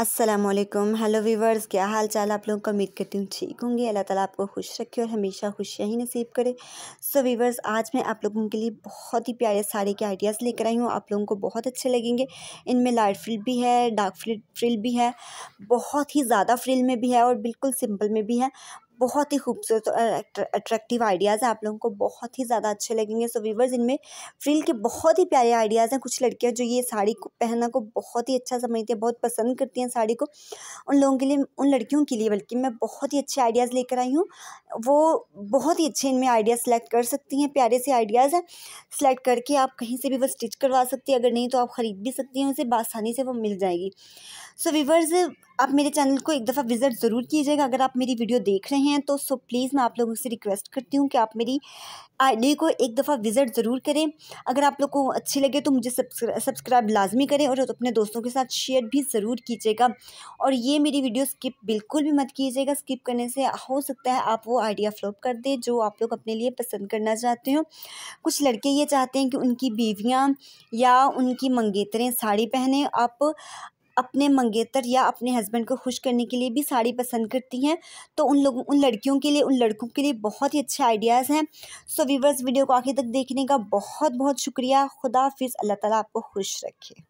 Aslam hello viewers क्या हाल चाल आप लोगों का उम्मीद करती हूँ ठीक होंगे अल्लाह ताला आपको खुश रखे और हमेशा खुशियाँ ही नसीब करे सो so, वीवर्स आज मैं आप लोगों के लिए बहुत ही प्यारे साड़ी के आइडियाज़ लेकर आई हूँ आप लोगों को बहुत अच्छे लगेंगे इनमें लाइट फ्रिल भी है डार्क फ्रिल फ्रिल भी है बहुत ही ज़्यादा फ्रिल में भी है और बिल्कुल सिंपल में भी है बहुत ही खूबसूरत और अट्रैक्टिव आइडियाज़ हैं आप लोगों को बहुत ही ज़्यादा अच्छे लगेंगे सो वीवर्स इनमें फ्रिल के बहुत ही प्यारे आइडियाज़ हैं कुछ लड़कियाँ जो ये साड़ी को पहनना को बहुत ही अच्छा समझती हैं बहुत पसंद करती हैं साड़ी को उन लोगों के लिए उन लड़कियों के लिए बल्कि मैं बहुत ही अच्छे आइडियाज़ लेकर आई हूँ वो बहुत ही अच्छे इनमें आइडियाज़ सेलेक्ट कर सकती हैं प्यारे से आइडियाज़ हैं सेलेक्ट करके आप कहीं से भी वो स्टिच करवा सकती हैं अगर नहीं तो आप ख़रीद भी सकती हैं उसे बासानी से वो मिल जाएगी सो so, वीवर्स आप मेरे चैनल को एक दफ़ा विज़िट ज़रूर कीजिएगा अगर आप मेरी वीडियो देख रहे हैं तो सो प्लीज़ मैं आप लोगों से रिक्वेस्ट करती हूँ कि आप मेरी आईडी को एक दफ़ा विज़िट ज़रूर करें अगर आप लोग को अच्छी लगे तो मुझे सब्सक्राइब लाजमी करें और अपने दोस्तों के साथ शेयर भी ज़रूर कीजिएगा और ये मेरी वीडियो स्किप बिल्कुल भी मत कीजिएगा स्किप करने से हो सकता है आप वो आइडिया फ्लॉप कर दें जो आप लोग अपने लिए पसंद करना चाहते हो कुछ लड़के ये चाहते हैं कि उनकी बीवियाँ या उनकी मंगेतरें साड़ी पहने आप अपने मंगेतर या अपने हस्बैंड को खुश करने के लिए भी साड़ी पसंद करती हैं तो उन लोगों उन लड़कियों के लिए उन लड़कों के लिए बहुत ही अच्छे आइडियाज़ हैं सो वीवर्स वीडियो को आखिर तक देखने का बहुत बहुत शुक्रिया खुदा हाफिज़ अल्लाह ताला आपको खुश रखे